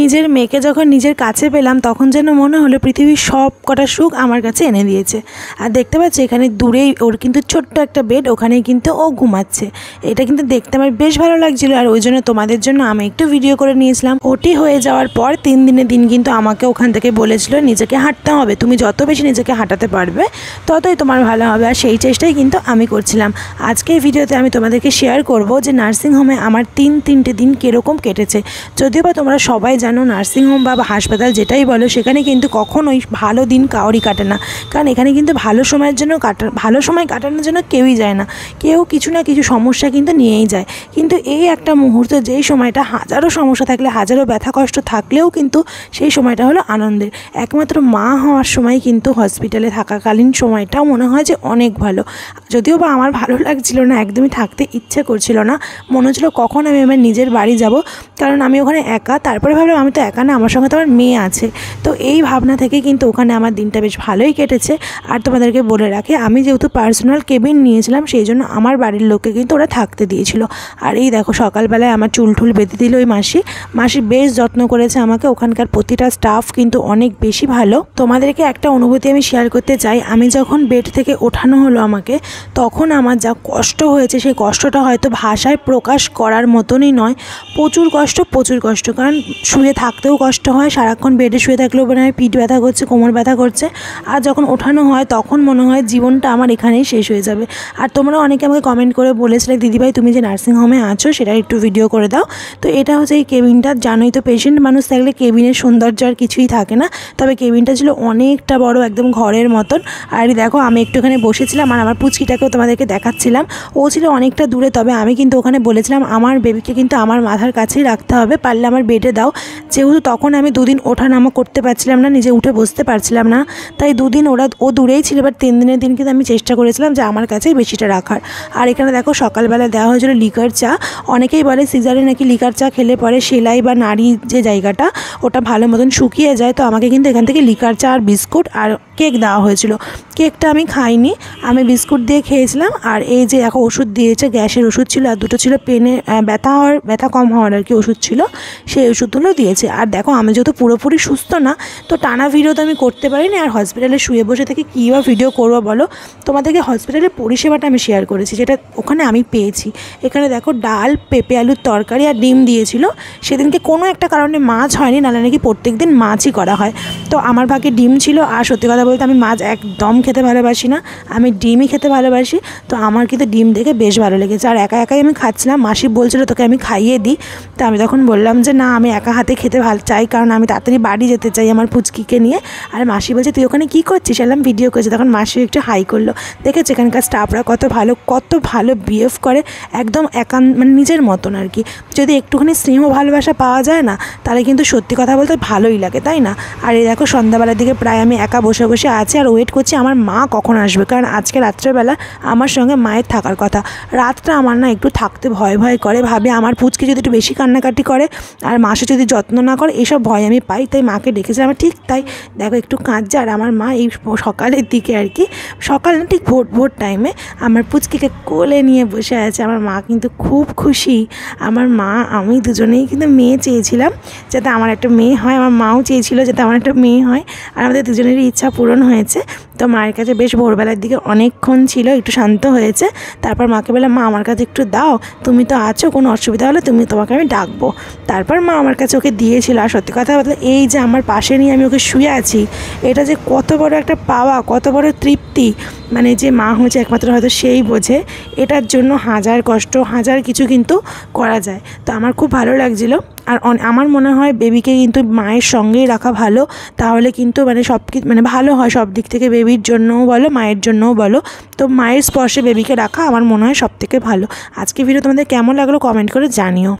নিজের মেয়েকে যখন নিজের কাছে পেলাম তখন যেন মনে হলো পৃথিবীর সব কটা সুখ আমার কাছে এনে দিয়েছে আর দেখতে পাচ্ছি এখানে দূরেই ওর কিন্তু ছোট্ট একটা বেড ওখানে কিন্তু ও ঘুমাচ্ছে এটা কিন্তু দেখতে আমার বেশ ভালো লাগছিল আর ওই জন্য তোমাদের জন্য আমি একটু ভিডিও করে নিয়েছিলাম ওটি হয়ে যাওয়ার পর তিন দিনের দিন কিন্তু আমাকে ওখান থেকে বলেছিল নিজেকে হাঁটতে হবে তুমি যত বেশি নিজেকে হাঁটাতে পারবে ততই তোমার ভালো হবে আর সেই চেষ্টাই কিন্তু আমি করছিলাম এই ভিডিওতে আমি তোমাদেরকে শেয়ার করব যে নার্সিংহোমে আমার তিন তিনটে দিন কীরকম কেটেছে যদিও বা তোমরা সবাই জানো যেন নার্সিংহোম বা হাসপাতাল যেটাই বলো সেখানে কিন্তু কখনোই ভালো দিন কাউরই কাটে না কারণ এখানে কিন্তু ভালো সময়ের জন্য কাটা ভালো সময় কাটানোর জন্য কেউই যায় না কেউ কিছু না কিছু সমস্যা কিন্তু নিয়েই যায় কিন্তু এই একটা মুহূর্ত যেই সময়টা হাজারো সমস্যা থাকলে হাজারো ব্যথা কষ্ট থাকলেও কিন্তু সেই সময়টা হলো আনন্দের একমাত্র মা হওয়ার সময় কিন্তু হসপিটালে থাকাকালীন সময়টাও মনে হয় যে অনেক ভালো যদিও বা আমার ভালো লাগছিল না একদমই থাকতে ইচ্ছে করছিল না মনে হচ্ছিলো কখন আমি আমার নিজের বাড়ি যাব কারণ আমি ওখানে একা তারপরে ভাবলাম আমি তো একা না আমার সঙ্গে তো আমার মেয়ে আছে তো এই ভাবনা থেকে কিন্তু ওখানে আমার দিনটা বেশ ভালোই কেটেছে আর তোমাদেরকে বলে রাখি আমি যেহেতু পার্সোনাল কেবিন নিয়েছিলাম সেই জন্য আমার বাড়ির লোককে কিন্তু ওরা থাকতে দিয়েছিল আর এই দেখো সকালবেলায় আমার চুল টুল বেঁধে দিল ওই মাসি মাসি বেশ যত্ন করেছে আমাকে ওখানকার প্রতিটা স্টাফ কিন্তু অনেক বেশি ভালো তোমাদেরকে একটা অনুভূতি আমি শেয়ার করতে চাই আমি যখন বেড থেকে ওঠানো হলো আমাকে তখন আমার যা কষ্ট হয়েছে সেই কষ্টটা হয়তো ভাষায় প্রকাশ করার মতনই নয় প্রচুর কষ্ট প্রচুর কষ্ট কারণ শুয়ে শুয়ে থাকতেও কষ্ট হয় সারাক্ষণ বেডে শুয়ে থাকলেও মানে পিঠ ব্যথা করছে কোমর ব্যথা করছে আর যখন ওঠানো হয় তখন মনে হয় জীবনটা আমার এখানেই শেষ হয়ে যাবে আর তোমরা অনেকে আমাকে কমেন্ট করে বলেছিলে দিদিভাই তুমি যে নার্সিং হোমে আছো সেটা একটু ভিডিও করে দাও তো এটা হচ্ছে এই কেবিনটা জানোই তো পেশেন্ট মানুষ থাকলে কেবিনের সৌন্দর্য আর কিছুই থাকে না তবে কেবিনটা ছিল অনেকটা বড় একদম ঘরের মতন আর দেখো আমি একটুখানে বসেছিলাম আর আমার পুচকিটাকেও তোমাদেরকে দেখাচ্ছিলাম ও ছিল অনেকটা দূরে তবে আমি কিন্তু ওখানে বলেছিলাম আমার বেবিকে কিন্তু আমার মাথার কাছেই রাখতে হবে পারলে আমার বেডে দাও যেহেতু তখন আমি দুদিন ওঠা নামা করতে পারছিলাম না নিজে উঠে বসতে পারছিলাম না তাই দুদিন ওরা ও দূরেই ছিল বাট তিন দিনের দিন কিন্তু আমি চেষ্টা করেছিলাম যে আমার কাছেই বেশিটা রাখার আর এখানে দেখো সকালবেলা দেওয়া হয়েছিল লিকার চা অনেকেই বলে সিজারে নাকি লিকার চা খেলে পরে সেলাই বা নাড়ি যে জায়গাটা ওটা ভালো মতন শুকিয়ে যায় তো আমাকে কিন্তু এখান থেকে লিকার চা আর বিস্কুট আর কেক দেওয়া হয়েছিল কেকটা আমি খাইনি আমি বিস্কুট দিয়ে খেয়েছিলাম আর এই যে এখন ওষুধ দিয়েছে গ্যাসের ওষুধ ছিল আর দুটো ছিল পেনে ব্যথা হওয়ার ব্যথা কম হওয়ার আর কি ওষুধ ছিল সেই ওষুধগুলো দিয়ে গিয়েছে আর দেখো আমি যেহেতু পুরোপুরি সুস্থ না তো টানা ভিডিও তো আমি করতে পারিনি আর হসপিটালে শুয়ে বসে থেকে কী বা ভিডিও করবো বলো তোমাদেরকে হসপিটালের পরিষেবাটা আমি শেয়ার করেছি যেটা ওখানে আমি পেয়েছি এখানে দেখো ডাল পেঁপে আলুর তরকারি আর ডিম দিয়েছিল সেদিনকে কোনো একটা কারণে মাছ হয়নি নাহলে নাকি প্রত্যেক দিন মাছই করা হয় তো আমার ভাগে ডিম ছিল আর সত্যি কথা বলতে আমি মাছ একদম খেতে ভালোবাসি না আমি ডিমই খেতে ভালোবাসি তো আমার কিন্তু ডিম দেখে বেশ ভালো লেগেছে আর একা একাই আমি খাচ্ছিলাম মাসি বলছিল তোকে আমি খাইয়ে দিই তো আমি তখন বললাম যে না আমি একা হাতে খেতে ভালো চাই কারণ আমি তাড়াতাড়ি বাড়ি যেতে চাই আমার পুচকিকে নিয়ে আর মাসি বলছে তুই ওখানে কী করছিস এলাম ভিডিও করছে তখন মাসি একটু হাই করলো দেখেছে এখানকার স্টাফরা কত ভালো কত ভালো বিহেভ করে একদম একান মানে নিজের মতন আর কি যদি একটুখানি স্নেহ ভালোবাসা পাওয়া যায় না তাহলে কিন্তু সত্যি কথা বলতে ভালোই লাগে তাই না আর এই দেখো সন্ধ্যাবেলার দিকে প্রায় আমি একা বসে বসে আছি আর ওয়েট করছি আমার মা কখন আসবে কারণ আজকে রাত্রেবেলা আমার সঙ্গে মায়ের থাকার কথা রাতটা আমার না একটু থাকতে ভয় ভয় করে ভাবে আমার ফুচকি যদি একটু বেশি কান্নাকাটি করে আর মাসে যদি যত্ন যত্ন না করে এসব ভয় আমি পাই তাই মাকে ডেকেছে আমার ঠিক তাই দেখো একটু কাঁদছে আর আমার মা এই সকালের দিকে আর কি সকাল না ঠিক ভোর ভোর টাইমে আমার পুচকিকে কোলে নিয়ে বসে আছে আমার মা কিন্তু খুব খুশি আমার মা আমি দুজনেই কিন্তু মেয়ে চেয়েছিলাম যাতে আমার একটা মেয়ে হয় আমার মাও চেয়েছিল যাতে আমার একটা মেয়ে হয় আর আমাদের দুজনেরই ইচ্ছা পূরণ হয়েছে তো মায়ের কাছে বেশ ভোরবেলার দিকে অনেকক্ষণ ছিল একটু শান্ত হয়েছে তারপর মাকে বললাম মা আমার কাছে একটু দাও তুমি তো আছো কোনো অসুবিধা হলে তুমি তোমাকে আমি ডাকবো তারপর মা আমার কাছে ওকে দিয়েছিল আর সত্যি কথা বলতে এই যে আমার পাশে নিয়ে আমি ওকে শুয়ে আছি এটা যে কত বড় একটা পাওয়া কত বড় তৃপ্তি মানে যে মা হয়েছে একমাত্র হয়তো সেই বোঝে এটার জন্য হাজার কষ্ট হাজার কিছু কিন্তু করা যায় তো আমার খুব ভালো লাগছিলো আর আমার মনে হয় বেবিকে কিন্তু মায়ের সঙ্গেই রাখা ভালো তাহলে কিন্তু মানে সব মানে ভালো হয় সব দিক থেকে বেবির জন্যও বলো মায়ের জন্যও বলো তো মায়ের স্পর্শে বেবিকে রাখা আমার মনে হয় সব থেকে ভালো আজকে ভিডিও তোমাদের কেমন লাগলো কমেন্ট করে জানিও